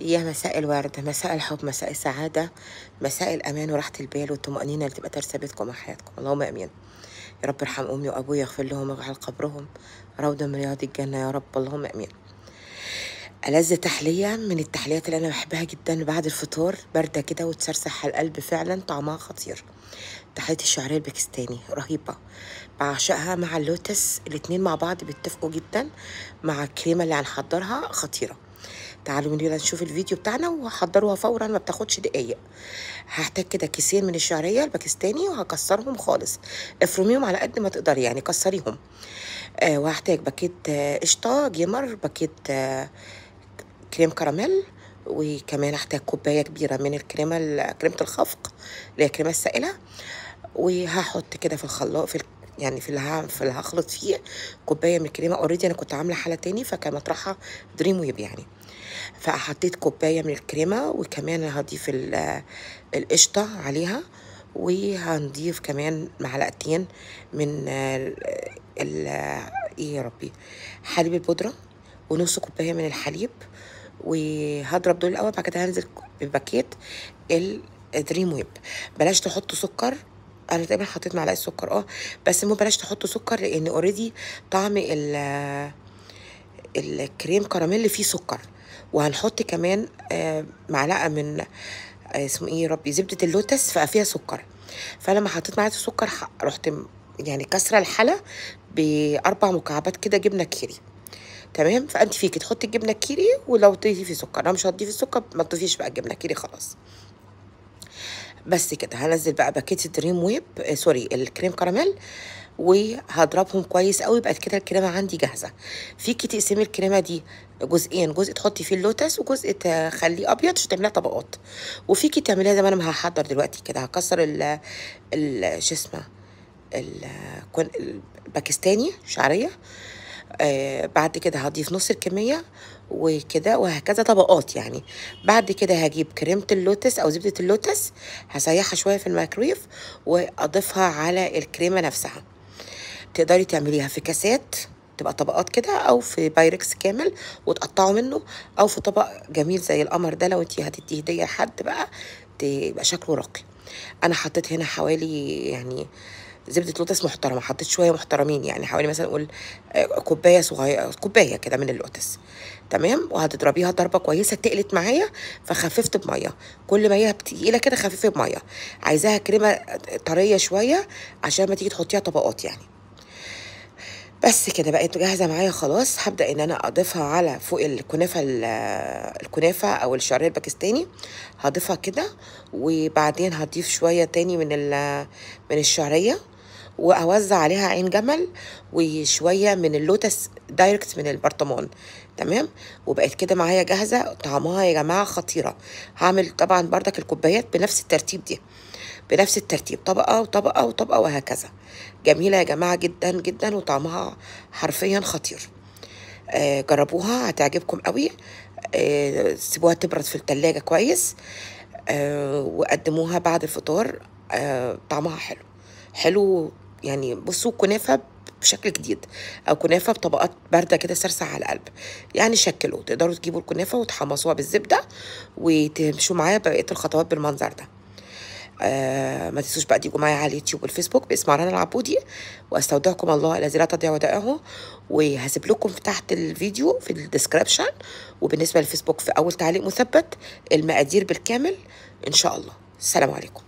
يا مساء الورد مساء الحب مساء السعادة مساء الأمان وراحة البال والطمأنينة اللي تبقى ترسبتكم بيتكم حياتكم اللهم أمين يا رب ارحم أمي وأبويا يغفر لهم ويجعل قبرهم روضة من رياض الجنة يا رب اللهم أمين ألذ تحلية من التحليات اللي أنا بحبها جدا بعد الفطور باردة كده وتسرسح على القلب فعلا طعمها خطير تحلية الشعرية الباكستاني رهيبة بعشقها مع اللوتس الاتنين مع بعض بيتفقوا جدا مع الكريمة اللي هنحضرها خطيرة تعالوا يلا نشوف الفيديو بتاعنا وهحضروها فورا ما بتاخدش دقايق هحتاج كده كيسين من الشعريه الباكستاني وهكسرهم خالص افرميهم على قد ما تقدري يعني كسريهم آه وهحتاج باكيت آه، قشطه آه جمر باكيت آه كريم كراميل وكمان هحتاج كوبايه كبيره من الكريمه كريمه الخفق اللي هي الكريمه السائله وهحط كده في الخلاط في يعني في اللي في اللي هخلط فيه كوبايه من الكريمه اوريدي انا كنت عامله حاله تاني فكان مطرحها دريم ويب يعني فحطيت كوبايه من الكريمه وكمان هضيف القشطه عليها وهنضيف كمان معلقتين من ال ايه يا ربي حليب البودره ونص كوبايه من الحليب وهضرب دول الاول بعد كده هنزل بباكيت الدريم ويب بلاش تحط سكر انا تقريبا حطيت معلقه سكر اه بس مو بلاش تحطوا سكر لان اوريدي طعم ال الكريم كراميل فيه سكر وهنحط كمان آه، معلقه من آه، اسمه ايه ربي زبده اللوتس فيها سكر فلما حطيت معلقه سكر رحت يعني كسره الحلا باربع مكعبات كده جبنه كيري تمام فانت فيكي تحطي الجبنه الكيري ولو تضيفي سكر انا مش هضيفي السكر ما تضيفيش بقى الجبنه كيري خلاص بس كده هنزل بقى باكيت الدريم ويب آه سوري الكريم كراميل وهضربهم كويس قوي يبقى كده الكريمه عندي جاهزه فيكي تقسمي الكريمه دي جزئين جزء تحطي فيه اللوتس وجزء تخليه ابيض عشان تعمليها طبقات وفيكي تعمليها زي ما انا هحضر دلوقتي كده هكسر ال ال شو اسمه الباكستاني شعريه آه، بعد كده هضيف نص الكمية وكده وهكذا طبقات يعني بعد كده هجيب كريمة اللوتس أو زبدة اللوتس هسيحها شوية في الميكرويف وأضيفها على الكريمة نفسها تقدري تعمليها في كاسات تبقى طبقات كده او في بايركس كامل وتقطعوا منه او في طبق جميل زي القمر ده لو انت هتدي هديه لحد بقى تبقى شكله راقي انا حطيت هنا حوالي يعني زبده لوتس محترمه حطيت شويه محترمين يعني حوالي مثلا اقول آه، كوبايه صغيره كوبايه كده من اللوتس تمام وهتضربيها ضربه كويسه تقلت معايا فخففت بميه كل ما هي تقيله كده خففي بميه عايزاها كريمه آه، طريه شويه عشان ما تيجي تحطيها طبقات يعني بس كده بقت جاهزه معايا خلاص هبدا ان انا اضيفها على فوق الكنافه آه، الكنافه او الشعريه الباكستاني هضيفها كده وبعدين هضيف شويه تاني من من الشعريه واوزع عليها عين جمل وشويه من اللوتس دايركت من البرطمان تمام وبقت كده معايا جاهزه طعمها يا جماعه خطيره هعمل طبعا بردك الكوبايات بنفس الترتيب دي بنفس الترتيب طبقه وطبقه وطبقه وهكذا جميله يا جماعه جدا جدا وطعمها حرفيا خطير آه جربوها هتعجبكم قوي آه سيبوها تبرد في التلاجة كويس آه وقدموها بعد الفطار آه، طعمها حلو حلو يعني بصوا كنافه بشكل جديد او كنافه بطبقات بارده كده سرسة على القلب يعني شكلوا تقدروا تجيبوا الكنافه وتحمصوها بالزبده وتمشوا معايا بقيه الخطوات بالمنظر ده آه ما تنسوش بقى تيجوا معايا على اليوتيوب والفيسبوك باسم رنا العبودي واستودعكم الله الذي لا تضيع ودائعه وهسيب لكم تحت الفيديو في الديسكربشن وبالنسبه للفيسبوك في اول تعليق مثبت المقادير بالكامل ان شاء الله السلام عليكم